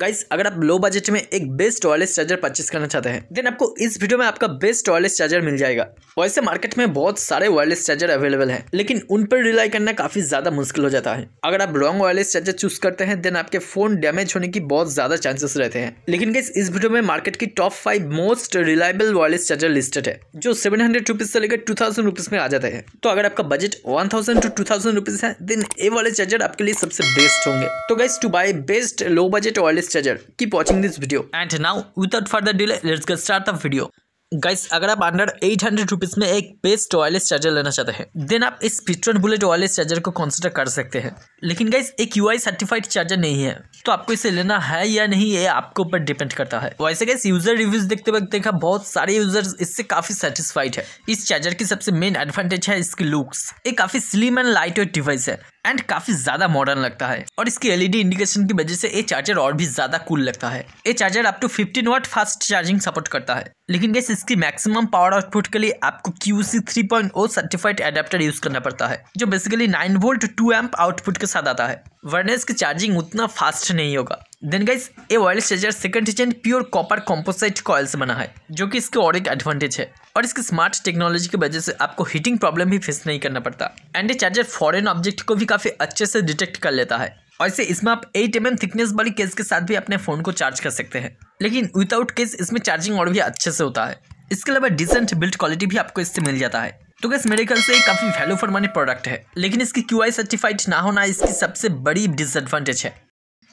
Guys अगर आप low budget में एक बेस्ट वायरलेस चार्जर परचेस करना चाहते हैं देन आपको इस वीडियो में आपका बेस्ट वायरलेस चार्जर मिल जाएगा वैसे मार्केट में बहुत सारे वायरलेस चार्जर अवेलेबल हैं लेकिन उन पर रिलाई करना काफ़ी ज़्यादा मुश्किल हो जाता है अगर आप रॉन्ग वायरलेस चार्जर चूज करते हैं देन आपके फ़ोन डैमेज होने की बहुत ज़्यादा चांसेस रहते हैं लेकिन गाइस इस वीडियो में मार्केट की top five most reliable wireless charger listed है जो सेवन हंड्रेड से लेकर टू थाउजेंड में आ जाते हैं तो अगर आपका budget one thousand to two thousand है देन ये वाले चार्जर आपके लिए सबसे बेस्ट होंगे तो guys to buy best low budget wireless Miss Treasure. Keep watching this video. And now, without further delay, let's get start the video. Guys अगर आप अंडर एट हंड्रेड रुपीज़ में एक बेस्ट वायरलेस चार्जर लेना चाहते हैं then आप इस piston bullet wireless charger को कॉन्सिडर कर सकते हैं लेकिन गाइस एक यू सर्टिफाइड चार्जर नहीं है तो आपको इसे लेना है या नहीं ये आपके ऊपर डिपेंड करता है वैसे गाइस यूजर रिव्यूज देखते वक्त देखा बहुत सारे यूजर्स इससे काफ़ी सेटिस्फाइड है इस चार्जर की सबसे मेन एडवांटेज है इसकी लुक्स ये काफ़ी slim and light weight device है एंड काफी ज्यादा मॉडर्न लगता है और इसकी एलईडी इंडिकेशन की वजह से ये चार्जर और भी ज्यादा कूल लगता है ये charger up to fifteen watt fast charging support करता है लेकिन गैस इसकी मैक्सिमम पावर आउटपुट के लिए आपको Q C three point O certified adapter use करना पड़ता है जो basically nine volt two amp output के साथ आता है वरना इसकी चार्जिंग उतना फास्ट नहीं होगा then guys a wireless charger second हिजेंट प्योर कॉपर कॉम्पोसाइट कॉयल से बना है जो कि इसके और एक एडवांटेज है और इसकी स्मार्ट टेक्नोलॉजी की वजह से आपको हीटिंग प्रॉब्लम भी फेस नहीं करना पड़ता and a charger foreign object को भी काफ़ी अच्छे से डिटेक्ट कर लेता है और इसे इसमें आप एट एम थिकनेस वाली केस के साथ भी अपने फ़ोन को चार्ज कर सकते हैं लेकिन विदाउट केस इसमें चार्जिंग और भी अच्छे से होता है इसके अलावा डिसेंट बिल्ड क्वालिटी भी आपको इससे मिल जाता है तो गैस मेरे ख्याल से काफ़ी वैल्यू फॉर मनी प्रोडक्ट है लेकिन इसकी क्यू सर्टिफाइड ना होना इसकी सबसे बड़ी डिसएडवांटेज है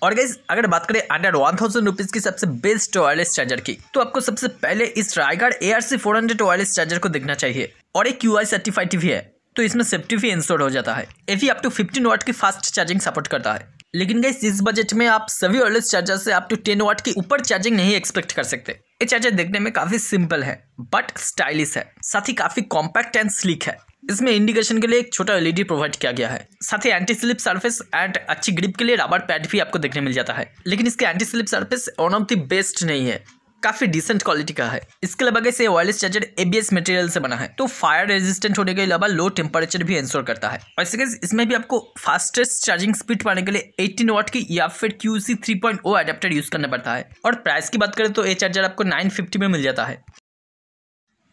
और गैस अगर बात करें अंडर वन थाउजेंड रुपीज़ की सबसे बेस्ट वायरलेस चार्जर की तो आपको सबसे पहले इस Raegr A R C four hundred wireless charger को देखना चाहिए और एक क्यू आई सर्टिफाइड भी है तो इसमें सेफ्टी भी इंस्टॉल हो जाता है भी अप टू फिफ्टीन वाट की फास्ट चार्जिंग सपोर्ट करता है लेकिन गैस इस बजट में आप सभी वायरलेस चार्जर से अप टू टेन वाट की ऊपर चार्जिंग नहीं एक्सपेक्ट कर सकते ये चार्जर देखने में काफ़ी सिंपल है बट स्टाइलिश है साथ ही काफ़ी कॉम्पैक्ट एंड स्लिक है इसमें इंडिकेशन के लिए एक छोटा एलईडी प्रोवाइड किया गया है साथ ही एंटी स्लिप सर्फेस एंड अच्छी ग्रिप के लिए रबर पैड भी आपको देखने मिल जाता है लेकिन इसके anti slip surface one of the best नहीं है काफ़ी डिसेंट क्वालिटी का है इसके अलावा कैसे वायरलेस चार्जर एबीएस मटेरियल से बना है तो फायर रेजिस्टेंट होने के अलावा लो टेम्परेचर भी एंसोर करता है और इसके इसमें भी आपको फास्टेस्ट चार्जिंग स्पीड पाने के लिए 18 वाट की या फिर Q C three point O use करना पड़ता है और प्राइस की बात करें तो ये चार्जर आपको नाइन फिफ्टी में मिल जाता है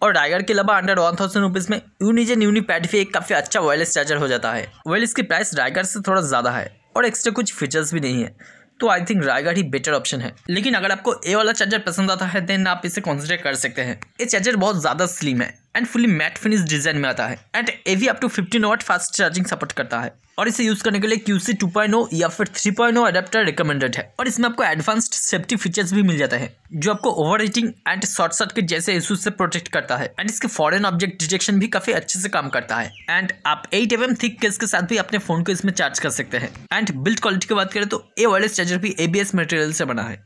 और राइगर के अलावा अंडर वन थाउजेंड रुपीज़ में यूनिजन यूनिपैड भी एक काफ़ी अच्छा वायरलेस चार्जर हो जाता है वेल इसकी प्राइस राइगर से थोड़ा ज़्यादा है और एक्स्ट्रा कुछ फीचर्स भी नहीं है तो आई थिंक रायगढ़ ही बेटर ऑप्शन है लेकिन अगर आपको ए वाला चार्जर पसंद आता है देन आप इसे कंसिडर कर सकते हैं ये चार्जर बहुत ज़्यादा स्लिम है and fully matte finish design में आता है एंड ए वी up to fifteen watt fast charging support करता है और इसे यूज करने के लिए Q C two point O या फिर three point O adapter recommended है और इसमें आपको एडवांस्ड सेफ्टी फीचर्स भी मिल जाते हैं जो आपको overheating and short circuit जैसे इशूज से प्रोटेक्ट करता है एंड इसके फॉरन ऑब्जेक्ट डिटेक्शन भी काफी अच्छे से काम करता है एंड आप एट एम थिक केस के साथ भी अपने फोन को इसमें चार्ज कर सकते हैं एंड बिल्ड क्वालिटी की बात करें तो ए वायरलेस चार्जर भी एबीएस मटेरियल से बना है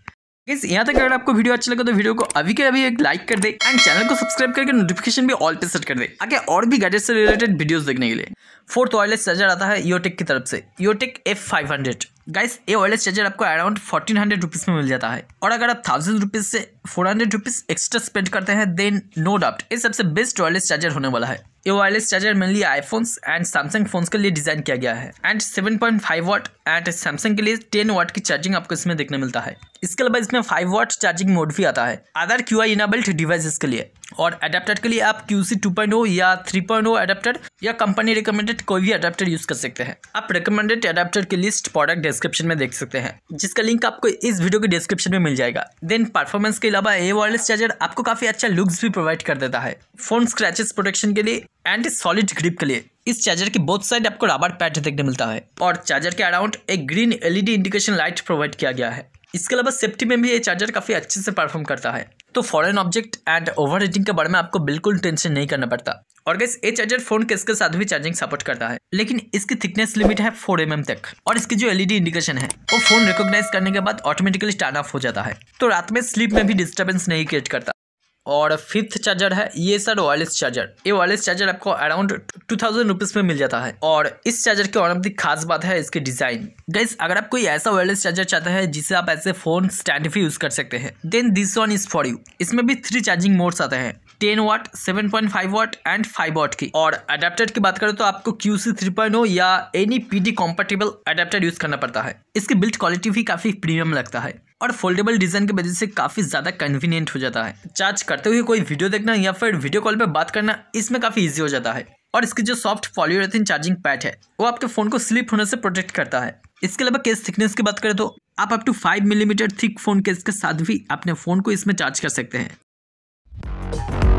यहाँ तक अगर आपको वीडियो अच्छा लगा तो वीडियो को अभी के अभी एक लाइक कर दे एंड चैनल को सब्सक्राइब करके नोटिफिकेशन भी ऑल पे सेट कर दे आगे और भी गैजेट से रिलेटेड वीडियोस देखने के लिए फोर्थ वायरलेस चार्जर आता है योटेक की तरफ से Yootech F five hundred guys ये वायरलेस चार्जर आपको अराउंड फोर्टीन हंड्रेड रुपीज़ में मिल जाता है और अगर आप थाउजेंड रुपीज़ से four hundred rupees extra spend करते हैं देन नो डाउट ये सबसे बेस्ट वायरलेस चार्जर होने वाला है ये wireless charger mainly iPhones and Samsung phones के लिए डिजाइन किया गया है and seven point five watt and Samsung के लिए टेन वाट की चार्जिंग आपको इसमें देखने मिलता है इसके अलावा इसमें फाइव वाट चार्जिंग मोड भी आता है other Q I enabled devices के लिए और अडेप्टर के लिए आप Q C two point O या थ्री पॉइंट ओ अडेप्टर या कंपनी रिकमेंडेड कोई भी अडेप्टर यूज कर सकते हैं आप रिकमेंडेड अडेप्टर की लिस्ट प्रोडक्ट डेस्क डिस्क्रिप्शन में देख सकते हैं जिसका लिंक आपको इस वीडियो के डिस्क्रिप्शन में मिल जाएगा देन परफॉर्मेंस के अलावा ए वायरलेस चार्जर आपको काफ़ी अच्छा लुक्स भी प्रोवाइड कर देता है फोन स्क्रैचेस प्रोटेक्शन के लिए एंड सॉलिड ग्रिप के लिए इस चार्जर की बोथ साइड आपको रबर पैड देखने मिलता है और चार्जर के अराउंड एक green LED indication light provide किया गया है इसके अलावा सेफ्टी में भी ये चार्जर काफ़ी अच्छे से परफॉर्म करता है तो फॉरेन ऑब्जेक्ट एंड ओवर के बारे में आपको बिल्कुल टेंशन नहीं करना पड़ता और गैस ये चार्जर फोन के के साथ भी चार्जिंग सपोर्ट करता है लेकिन इसकी थिकनेस लिमिट है फोर एम mm तक और इसकी जो एलईडी इंडिकेशन है वो फोन रिकॉग्नाइज करने के बाद ऑटोमेटिकली स्टार्ट ऑफ हो जाता है तो रात में स्लीप में भी डिस्टर्बेंस नहीं क्रिएट करता और फिफ्थ चार्जर है ये सर वायरलेस चार्जर ये वायरलेस चार्जर आपको अराउंड टू थाउजेंड रुपीज़ में मिल जाता है और इस चार्जर की और अपनी खास बात है इसके डिज़ाइन गैस अगर आप कोई ऐसा वायरलेस चार्जर चाहते हैं जिसे आप ऐसे फ़ोन स्टैंड भी यूज़ कर सकते हैं then this one is for you इसमें भी थ्री चार्जिंग मोड्स आते हैं ten watt seven point five watt and five watt की और अडेप्टर की बात करें तो आपको Q C three point O या any P D compatible adapter use करना पड़ता है इसकी बिल्ड क्वालिटी भी काफ़ी प्रीमियम लगता है और फोल्डेबल डिज़ाइन की वजह से काफ़ी ज़्यादा कन्वीनियंट हो जाता है चार्ज करते हुए कोई वीडियो देखना या फिर वीडियो कॉल पर बात करना इसमें काफ़ी ईजी हो जाता है और इसकी जो सॉफ्ट पॉलीरेथिन चार्जिंग पैड है वो आपके फ़ोन को स्लिप होने से प्रोटेक्ट करता है इसके अलावा केस थिकनेस की बात करें तो आप up to five millimetre thick phone case के साथ भी अपने फ़ोन को इसमें चार्ज कर सकते हैं